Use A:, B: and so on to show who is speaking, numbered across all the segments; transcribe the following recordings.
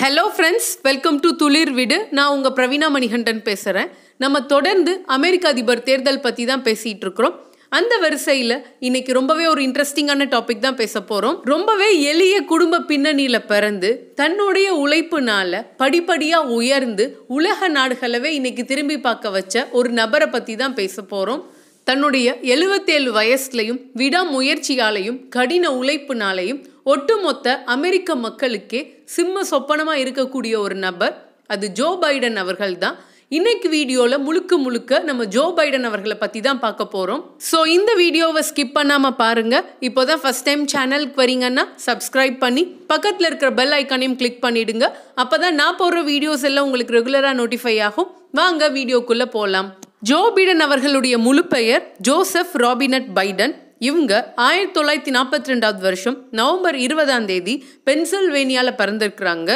A: hello friends welcome to துளிர் வீடு நான் உங்கள் பிரவீனா மணிகண்டன் பேசுகிறேன் நம்ம தொடர்ந்து அமெரிக்க அதிபர் தேர்தல் பற்றி தான் பேசிகிட்டு இருக்கிறோம் அந்த வரிசையில் இன்னைக்கு ரொம்பவே ஒரு இன்ட்ரெஸ்டிங்கான டாபிக் தான் பேச போகிறோம் ரொம்பவே எளிய குடும்ப பின்னணியில் பிறந்து தன்னுடைய உழைப்புனால படிப்படியாக உயர்ந்து உலக நாடுகளவே இன்னைக்கு திரும்பி பார்க்க வச்ச ஒரு நபரை பற்றி தான் பேச போகிறோம் தன்னுடைய எழுபத்தேழு வயசுலையும் விடாமுயற்சியாலையும் கடின உழைப்புனாலையும் ஒட்டுமொத்த அமெரிக்க மக்களுக்கே சிம்ம சொப்பனமாக இருக்கக்கூடிய ஒரு நபர் அது ஜோ பைடன் அவர்கள் தான் இன்னைக்கு வீடியோவில் முழுக்க முழுக்க நம்ம ஜோ பைடன் அவர்களை பற்றி தான் பார்க்க போகிறோம் ஸோ இந்த வீடியோவை ஸ்கிப் பண்ணாமல் பாருங்கள் இப்போ தான் ஃபஸ்ட் டைம் சேனலுக்கு வரீங்கன்னா சப்ஸ்கிரைப் பண்ணி பக்கத்தில் இருக்கிற பெல் ஐக்கானையும் கிளிக் பண்ணிவிடுங்க அப்போ தான் நான் போடுற வீடியோஸ் எல்லாம் உங்களுக்கு ரெகுலராக நோட்டிஃபை ஆகும் வாங்க வீடியோக்குள்ளே போகலாம் ஜோ பிடன் அவர்களுடைய முழு பெயர் ஜோசப் ராபினட் பைடன் இவங்க ஆயிரத்தி தொள்ளாயிரத்தி நாற்பத்தி ரெண்டாவது வருஷம் நவம்பர் இருபதாம் தேதி பென்சில்வேனியாவில் பிறந்திருக்கிறாங்க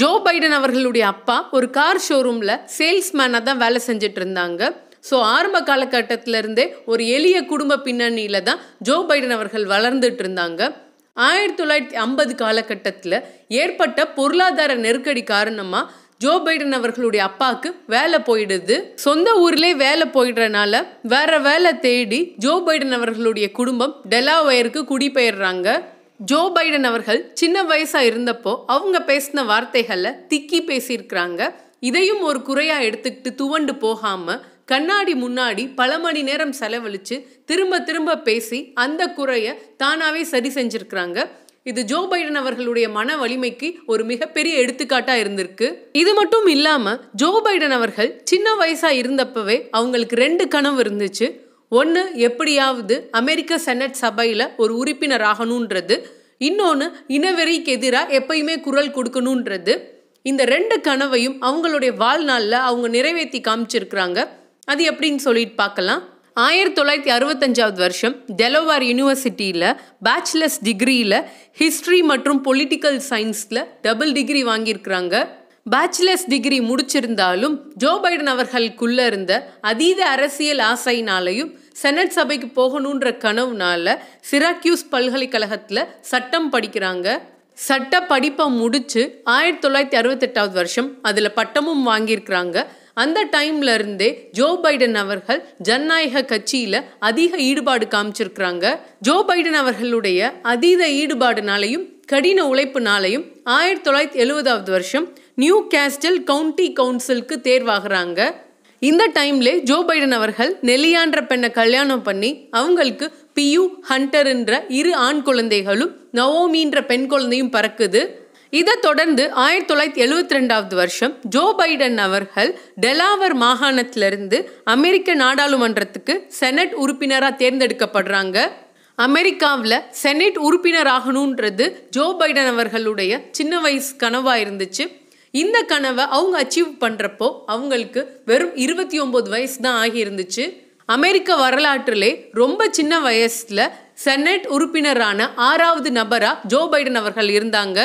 A: ஜோ பைடன் அவர்களுடைய அப்பா ஒரு கார் ஷோரூமில் சேல்ஸ்மேனாக தான் வேலை செஞ்சுட்டு இருந்தாங்க ஸோ ஆரம்ப காலகட்டத்திலேருந்தே ஒரு எளிய குடும்ப பின்னணியில் தான் ஜோ பைடன் அவர்கள் வளர்ந்துட்டு இருந்தாங்க ஆயிரத்தி தொள்ளாயிரத்தி ஐம்பது காலகட்டத்தில் ஏற்பட்ட பொருளாதார நெருக்கடி காரணமாக ஜோ பைடன் அவர்களுடைய அப்பாவுக்கு வேலை போயிடுது சொந்த ஊர்லேயே வேலை போயிடுறனால வேற வேலை தேடி ஜோ பைடன் அவர்களுடைய குடும்பம் டெலாவயருக்கு குடிபெயர்றாங்க ஜோ பைடன் அவர்கள் சின்ன வயசா இருந்தப்போ அவங்க பேசின வார்த்தைகளை திக்கி பேசியிருக்கிறாங்க இதையும் ஒரு குறையாக எடுத்துக்கிட்டு துவண்டு போகாம கண்ணாடி முன்னாடி பல மணி நேரம் செலவழித்து திரும்ப திரும்ப பேசி அந்த குறையை தானாவே சரி செஞ்சுருக்கிறாங்க இது ஜோ பைடன் அவர்களுடைய மன வலிமைக்கு ஒரு மிகப்பெரிய எடுத்துக்காட்டா இருந்திருக்கு இது மட்டும் இல்லாம ஜோ பைடன் அவர்கள் சின்ன வயசா இருந்தப்பவே அவங்களுக்கு ரெண்டு கனவு இருந்துச்சு ஒன்று எப்படியாவது அமெரிக்க செனட் சபையில் ஒரு உறுப்பினர் ஆகணுன்றது இன்னொன்று இனவெறிக்கு எதிராக எப்பயுமே குரல் கொடுக்கணுன்றது இந்த ரெண்டு கனவையும் அவங்களுடைய வாழ்நாளில் அவங்க நிறைவேற்றி காமிச்சிருக்கிறாங்க அது எப்படின்னு சொல்லிட்டு பார்க்கலாம் ஆயிரத்தி தொள்ளாயிரத்தி அறுபத்தஞ்சாவது வருஷம் டெலோவார் யூனிவர்சிட்டியில் பேச்சுலர்ஸ் டிகிரியில் ஹிஸ்ட்ரி மற்றும் பொலிட்டிக்கல் சயின்ஸில் டபுள் டிகிரி வாங்கியிருக்கிறாங்க பேச்சுலர்ஸ் டிகிரி முடிச்சிருந்தாலும் ஜோ பைடன் அவர்களுக்குள்ளே இருந்த அதீத அரசியல் ஆசையினாலையும் செனட் சபைக்கு போகணுன்ற கனவுனால சிராக்யூஸ் பல்கலைக்கழகத்தில் சட்டம் படிக்கிறாங்க சட்ட படிப்பை முடித்து ஆயிரத்தி தொள்ளாயிரத்தி அறுபத்தெட்டாவது வருஷம் அதில் பட்டமும் வாங்கியிருக்கிறாங்க அந்த டைம்ல இருந்தே ஜோ பைடன் அவர்கள் ஜனநாயக கட்சியில அதிக ஈடுபாடு காமிச்சிருக்கிறாங்க ஜோ பைடன் அவர்களுடைய அதீத ஈடுபாடுனாலையும் கடின உழைப்புனாலையும் ஆயிரத்தி தொள்ளாயிரத்தி எழுபதாவது வருஷம் நியூ கேஸ்டல் கவுண்டி கவுன்சிலுக்கு தேர்வாகிறாங்க இந்த டைம்ல ஜோ பைடன் அவர்கள் நெல்லியான்ற பெண்ணை கல்யாணம் பண்ணி அவங்களுக்கு பியூ ஹண்டர்ன்ற இரு ஆண் குழந்தைகளும் நவோமின்ற பெண் குழந்தையும் பறக்குது இதை தொடர்ந்து ஆயிரத்தி தொள்ளாயிரத்தி எழுபத்தி ரெண்டாவது வருஷம் ஜோ பைடன் அவர்கள் டெலாவர் மாகாணத்திலிருந்து அமெரிக்க நாடாளுமன்றத்துக்கு செனட் உறுப்பினராக தேர்ந்தெடுக்கப்படுறாங்க அமெரிக்காவில் செனட் உறுப்பினர் ஆகணுன்றது ஜோ பைடன் அவர்களுடைய சின்ன வயசு கனவாக இருந்துச்சு இந்த கனவை அவங்க அச்சீவ் பண்ணுறப்போ அவங்களுக்கு வெறும் இருபத்தி ஒம்பது வயசு தான் ஆகியிருந்துச்சு அமெரிக்க வரலாற்றிலே ரொம்ப சின்ன வயசில் செனட் உறுப்பினரான ஆறாவது நபராக ஜோ பைடன் அவர்கள் இருந்தாங்க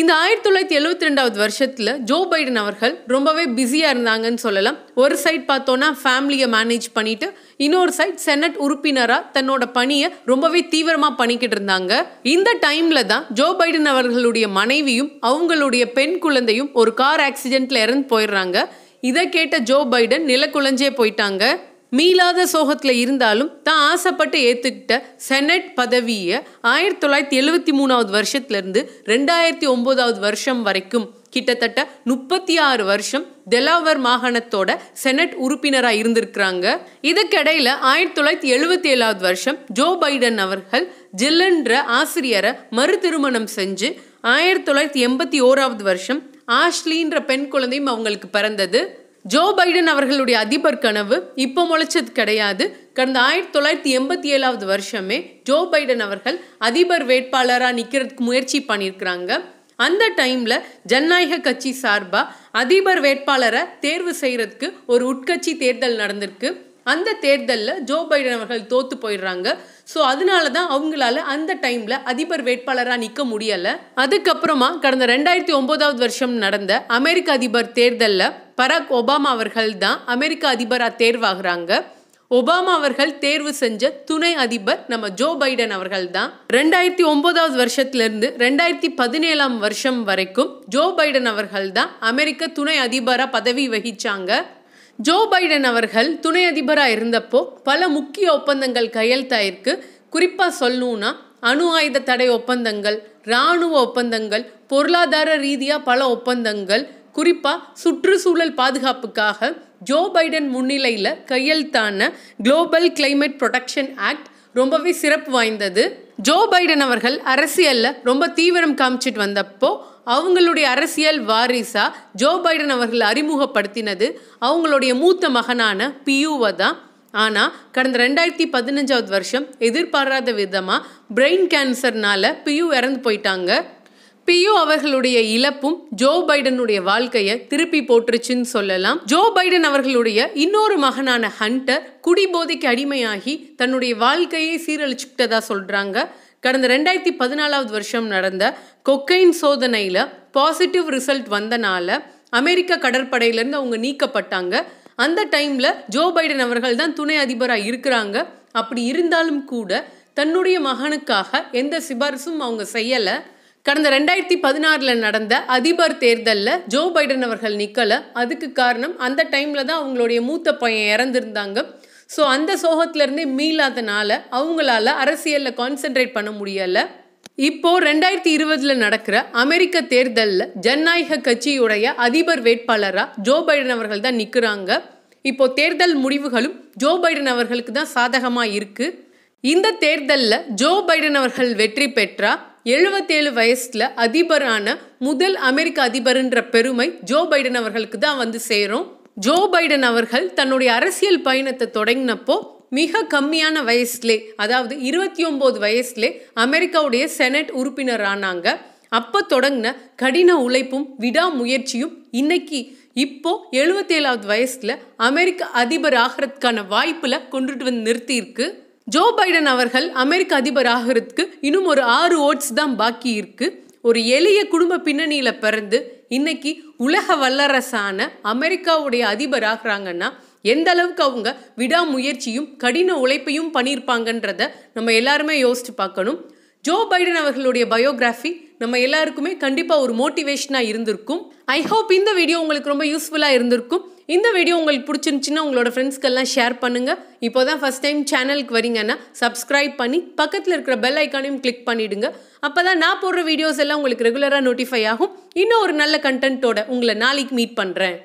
A: இந்த ஆயிரத்தி தொள்ளாயிரத்தி எழுபத்தி ரெண்டாவது வருஷத்தில் ஜோ பைடன் அவர்கள் ரொம்பவே பிஸியாக இருந்தாங்கன்னு சொல்லலாம் ஒரு சைட் பார்த்தோன்னா ஃபேமிலியை மேனேஜ் பண்ணிட்டு இன்னொரு சைட் செனட் உறுப்பினராக தன்னோட பணியை ரொம்பவே தீவிரமாக பண்ணிக்கிட்டு இருந்தாங்க இந்த டைமில் தான் ஜோ பைடன் அவர்களுடைய மனைவியும் அவங்களுடைய பெண் குழந்தையும் ஒரு கார் ஆக்சிடெண்ட்டில் இறந்து போயிடுறாங்க இதை கேட்ட ஜோ பைடன் நிலக்குழஞ்சே போயிட்டாங்க மீளாத சோகத்தில் இருந்தாலும் தான் ஆசைப்பட்டு ஏற்றுக்கிட்ட செனட் பதவியை ஆயிரத்தி தொள்ளாயிரத்தி எழுவத்தி மூணாவது வருஷத்துலேருந்து ரெண்டாயிரத்தி ஒம்போதாவது வருஷம் வரைக்கும் கிட்டத்தட்ட முப்பத்தி ஆறு வருஷம் டெலாவர் மாகாணத்தோட செனட் உறுப்பினராக இருந்திருக்கிறாங்க இதற்கிடையில் ஆயிரத்தி தொள்ளாயிரத்தி எழுபத்தி ஏழாவது வருஷம் ஜோ பைடன் அவர்கள் ஜில்லன்ற ஆசிரியரை மறு திருமணம் செஞ்சு ஆயிரத்தி தொள்ளாயிரத்தி எண்பத்தி ஓராவது வருஷம் ஆஷ்லின்ற பெண் குழந்தையும் அவங்களுக்கு பிறந்தது ஜோ பைடன் அவர்களுடைய அதிபர் கனவு இப்போ முளைச்சது கிடையாது கடந்த ஆயிரத்தி தொள்ளாயிரத்தி எண்பத்தி ஏழாவது வருஷமே ஜோ பைடன் அவர்கள் அதிபர் வேட்பாளராக நிற்கிறதுக்கு முயற்சி பண்ணியிருக்கிறாங்க அந்த டைமில் ஜனநாயக கட்சி சார்பாக அதிபர் வேட்பாளரை தேர்வு செய்கிறதுக்கு ஒரு உட்கட்சி தேர்தல் நடந்திருக்கு அந்த தேர்தலில் ஜோ பைடன் அவர்கள் தோத்து போயிடுறாங்க ஸோ அதனால தான் அவங்களால அந்த டைமில் அதிபர் வேட்பாளராக நிற்க முடியலை அதுக்கப்புறமா கடந்த ரெண்டாயிரத்தி ஒம்போதாவது வருஷம் நடந்த அமெரிக்க அதிபர் தேர்தலில் பராக் ஒபாமா அவர்கள் தான் அமெரிக்க அதிபராக தேர்வாகிறாங்க ஒபாமா அவர்கள் தேர்வு செஞ்ச துணை அதிபர் நம்ம ஜோ பைடன் அவர்கள் தான் ரெண்டாயிரத்தி ஒன்பதாவது வருஷத்திலிருந்து ரெண்டாயிரத்தி பதினேழாம் வருஷம் வரைக்கும் ஜோ பைடன் அவர்கள் தான் அமெரிக்க துணை அதிபராக பதவி வகிச்சாங்க ஜோ பைடன் அவர்கள் துணை அதிபராக இருந்தப்போ பல முக்கிய ஒப்பந்தங்கள் கையெழுத்தாயிருக்கு குறிப்பாக சொல்லணும்னா அணு ஆயுத தடை ஒப்பந்தங்கள் இராணுவ ஒப்பந்தங்கள் பொருளாதார ரீதியாக பல ஒப்பந்தங்கள் குறிப்பாக சுற்றுச்சூழல் பாதுகாப்புக்காக ஜோ பைடன் முன்னிலையில் கையெழுத்தான குளோபல் கிளைமேட் ப்ரொடக்ஷன் ஆக்ட் ரொம்பவே சிறப்பு வாய்ந்தது ஜோ பைடன் அவர்கள் அரசியலில் ரொம்ப தீவிரம் காமிச்சிட்டு வந்தப்போ அவங்களுடைய அரசியல் வாரிசா ஜோ பைடன் அவர்கள் அறிமுகப்படுத்தினது அவங்களுடைய மூத்த மகனான பியூவை தான் ஆனால் கடந்த ரெண்டாயிரத்தி பதினஞ்சாவது வருஷம் எதிர்பாராத விதமாக பிரெயின் கேன்சர்னால பியூ இறந்து போயிட்டாங்க பியூ அவர்களுடைய இழப்பும் ஜோ பைடனுடைய வாழ்க்கையை திருப்பி போட்டுருச்சுன்னு சொல்லலாம் ஜோ பைடன் அவர்களுடைய இன்னொரு மகனான ஹண்டர் குடிபோதைக்கு அடிமையாகி தன்னுடைய வாழ்க்கையை சீரழிச்சுக்கிட்டதா சொல்றாங்க கடந்த ரெண்டாயிரத்தி பதினாலாவது வருஷம் நடந்த கொக்கைன் சோதனையில் பாசிட்டிவ் ரிசல்ட் வந்தனால அமெரிக்க கடற்படையிலேருந்து அவங்க நீக்கப்பட்டாங்க அந்த டைமில் ஜோ பைடன் அவர்கள் தான் துணை அதிபராக இருக்கிறாங்க அப்படி இருந்தாலும் கூட தன்னுடைய மகனுக்காக எந்த சிபாரிசும் அவங்க செய்யலை கடந்த ரெண்டாயிரத்தி பதினாறில் நடந்த அதிபர் தேர்தலில் ஜோ பைடன் அவர்கள் நிற்கலை அதுக்கு காரணம் அந்த டைமில் தான் அவங்களுடைய மூத்த பையன் இறந்துருந்தாங்க ஸோ அந்த சோகத்திலேருந்தே மீளாதனால அவங்களால அரசியலில் கான்சென்ட்ரேட் பண்ண முடியலை இப்போ ரெண்டாயிரத்தி இருபதுல நடக்கிற அமெரிக்க தேர்தலில் ஜனநாயக கட்சியுடைய அதிபர் வேட்பாளராக ஜோ பைடன் அவர்கள் தான் நிற்கிறாங்க இப்போ தேர்தல் முடிவுகளும் ஜோ பைடன் அவர்களுக்கு தான் சாதகமாக இருக்கு இந்த தேர்தலில் ஜோ பைடன் அவர்கள் வெற்றி பெற்றால் எழுபத்தேழு வயசில் அதிபரான முதல் அமெரிக்க அதிபர்ன்ற பெருமை ஜோ பைடன் அவர்களுக்கு தான் வந்து சேரும் ஜோ பைடன் அவர்கள் தன்னுடைய அரசியல் பயணத்தை தொடங்கினப்போ மிக கம்மியான வயசுலே அதாவது இருபத்தி ஒம்பது வயசுலே அமெரிக்காவுடைய செனட் உறுப்பினர் ஆனாங்க அப்போ தொடங்கின கடின உழைப்பும் விடாமுயற்சியும் இன்னைக்கு இப்போ எழுபத்தேழாவது வயசில் அமெரிக்க அதிபர் ஆகிறதுக்கான வாய்ப்பில் கொண்டுட்டு வந்து நிறுத்தியிருக்கு ஜோ பைடன் அவர்கள் அமெரிக்க அதிபராகிறதுக்கு இன்னும் ஒரு ஆறு ஓட்ஸ் தான் பாக்கி இருக்கு ஒரு எளிய குடும்ப பின்னணியில் பிறந்து இன்னைக்கு உலக வல்லரசான அமெரிக்காவுடைய அதிபர் ஆகிறாங்கன்னா எந்த அளவுக்கு அவங்க விடாமுயற்சியும் கடின உழைப்பையும் பண்ணியிருப்பாங்கன்றத நம்ம எல்லாருமே யோசித்து பார்க்கணும் ஜோ பைடன் அவர்களுடைய பயோகிராஃபி நம்ம எல்லாருக்குமே கண்டிப்பாக ஒரு மோட்டிவேஷனாக இருந்திருக்கும் ஐ ஹோப் இந்த வீடியோ உங்களுக்கு ரொம்ப யூஸ்ஃபுல்லாக இருந்திருக்கும் இந்த வீடியோ உங்களுக்கு பிடிச்சிருந்துச்சின்னா உங்களோட ஃப்ரெண்ட்ஸ்க்கெல்லாம் ஷேர் பண்ணுங்கள் இப்போ தான் ஃபஸ்ட் டைம் சேனலுக்கு வரீங்கன்னா சப்ஸ்கிரைப் பண்ணி பக்கத்தில் இருக்கிற பெல் ஐக்கானையும் கிளிக் பண்ணிவிடுங்க அப்போ தான் நான் போடுற வீடியோஸ் எல்லாம் உங்களுக்கு ரெகுலராக நோட்டிஃபை ஆகும் இன்னும் ஒரு நல்ல கண்டென்ட்டோட உங்களை நாளைக்கு மீட் பண்ணுறேன்